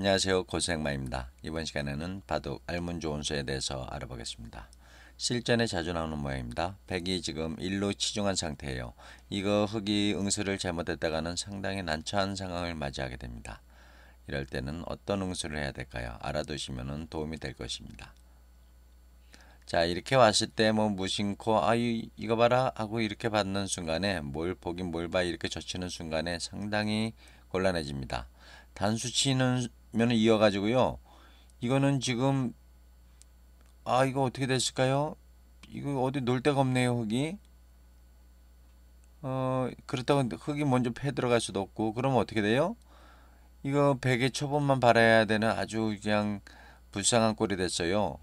안녕하세요. 고생마입니다. 이번 시간에는 바둑 알문 조언서에 대해서 알아보겠습니다. 실전에 자주 나오는 모양입니다. 백이 지금 일로 치중한 상태예요. 이거 흑이 응수를 잘못했다가는 상당히 난처한 상황을 맞이하게 됩니다. 이럴 때는 어떤 응수를 해야 될까요? 알아두시면 도움이 될 것입니다. 자 이렇게 왔을 때 뭐 무심코 아유 이거 봐라 하고 이렇게 받는 순간에 뭘 보긴 뭘봐 이렇게 젖히는 순간에 상당히 곤란해집니다. 단수치는 면을 이어가지고요. 이거는 지금 아 이거 어떻게 됐을까요? 이거 어디 놀 데가 없네요 흙이. 어 그렇다고 흙이 먼저 패 들어갈 수도 없고 그러면 어떻게 돼요? 이거 베개 초본만 바라야 되는 아주 그냥 불쌍한 꼴이 됐어요.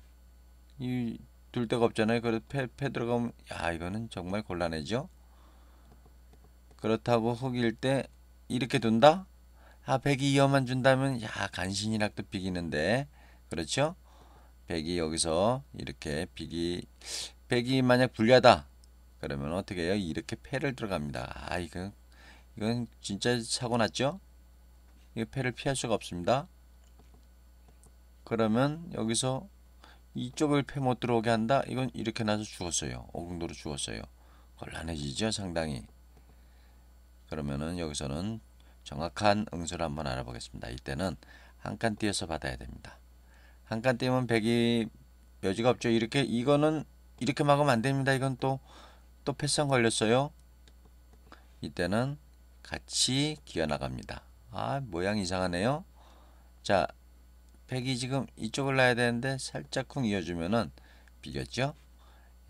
이 둘 데가 없잖아요. 그래서 패, 패 들어가면 야 이거는 정말 곤란해죠. 그렇다고 흙일 때 이렇게 둔다? 아 백이 이어만 준다면 야 간신히락도 비기는데 그렇죠? 백이 여기서 이렇게 비기 백이 만약 불리하다 그러면 어떻게 해요? 이렇게 패를 들어갑니다. 아 이건 이건 진짜 사고 났죠? 이 패를 피할 수가 없습니다. 그러면 여기서 이쪽을 패 못 들어오게 한다. 이건 이렇게 나서 죽었어요. 오공도로 죽었어요. 곤란해지죠 상당히. 그러면은 여기서는 정확한 응수를 한번 알아보겠습니다. 이때는 한 칸 띄어서 받아야 됩니다. 한 칸 띄면 백이 여지가 없죠. 이렇게 이거는 이렇게 막으면 안 됩니다. 이건 또 또 패션 걸렸어요. 이때는 같이 기어 나갑니다. 아 모양 이상하네요. 자백이 지금 이쪽을 놔야 되는데 살짝쿵 이어주면은 비겼죠?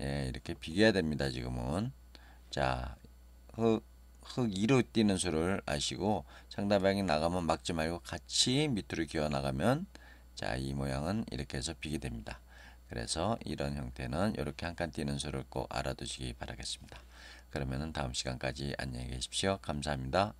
예 이렇게 비겨야 됩니다. 지금은 자 흑. 흙 위로 뛰는 수를 아시고 상대방이 나가면 막지 말고 같이 밑으로 기어 나가면 자 이 모양은 이렇게 해서 비게 됩니다. 그래서 이런 형태는 이렇게 한 칸 뛰는 수를 꼭 알아두시기 바라겠습니다. 그러면 다음 시간까지 안녕히 계십시오. 감사합니다.